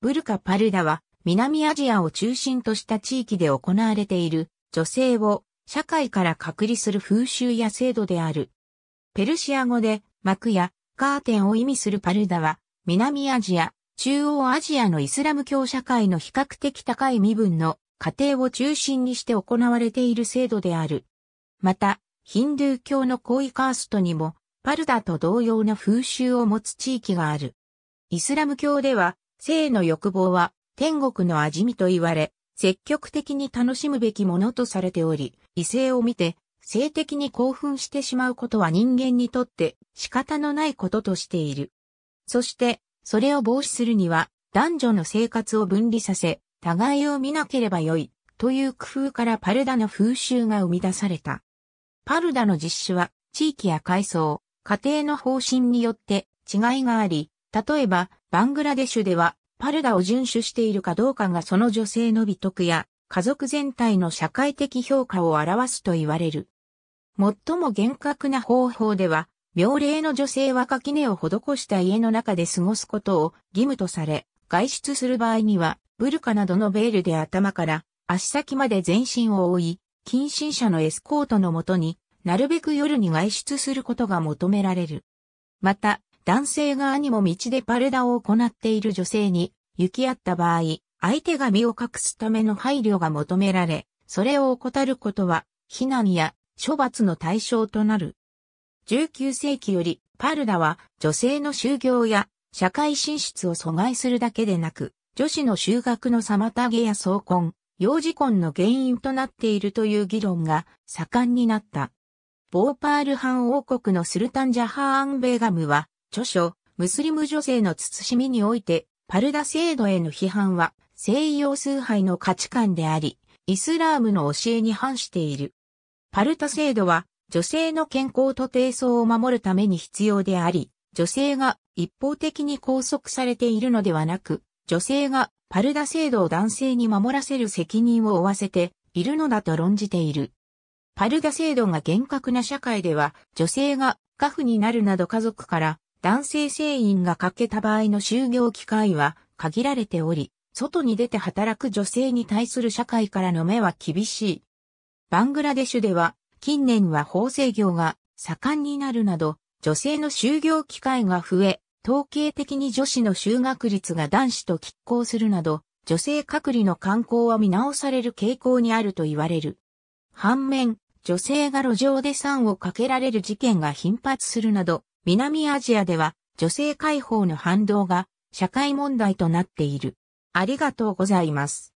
ブルカ・パルダは南アジアを中心とした地域で行われている女性を社会から隔離する風習や制度である。ペルシア語で幕やカーテンを意味するパルダは南アジア、中央アジアのイスラム教社会の比較的高い身分の家庭を中心にして行われている制度である。また、ヒンドゥー教の高位カーストにもパルダと同様な風習を持つ地域がある。イスラム教では性の欲望は天国の味見と言われ、積極的に楽しむべきものとされており、異性を見て性的に興奮してしまうことは人間にとって仕方のないこととしている。そして、それを防止するには、男女の生活を分離させ、互いを見なければよい、という工夫からパルダの風習が生み出された。パルダの実施は、地域や階層、家庭の方針によって違いがあり、例えば、バングラデシュでは、パルダを遵守しているかどうかがその女性の美徳や家族全体の社会的評価を表すと言われる。最も厳格な方法では、妙齢の女性は垣根を施した家の中で過ごすことを義務とされ、外出する場合には、ブルカなどのベールで頭から足先まで全身を覆い、近親者のエスコートのもとになるべく夜に外出することが求められる。また、男性側にも道でパルダを行っている女性に行き合った場合、相手が身を隠すための配慮が求められ、それを怠ることは、非難や処罰の対象となる。19世紀より、パルダは女性の就業や社会進出を阻害するだけでなく、女子の就学の妨げや総婚、幼児婚の原因となっているという議論が盛んになった。ボーパール藩王国のスルタンジャハーンベーガムは著書、ムスリム女性の慎みにおいて、パルダ制度への批判は、西洋崇拝の価値観であり、イスラームの教えに反している。パルタ制度は、女性の健康と低層を守るために必要であり、女性が一方的に拘束されているのではなく、女性がパルダ制度を男性に守らせる責任を負わせているのだと論じている。パルダ制度が厳格な社会では、女性が過婦になるなど家族から男性船員が欠けた場合の就業機会は限られており、外に出て働く女性に対する社会からの目は厳しい。バングラデシュでは、近年は法制業が盛んになるなど、女性の就業機会が増え、統計的に女子の就学率が男子と拮抗するなど、女性隔離の観光は見直される傾向にあると言われる。反面、女性が路上で産をかけられる事件が頻発するなど、南アジアでは女性解放の反動が社会問題となっている。ありがとうございます。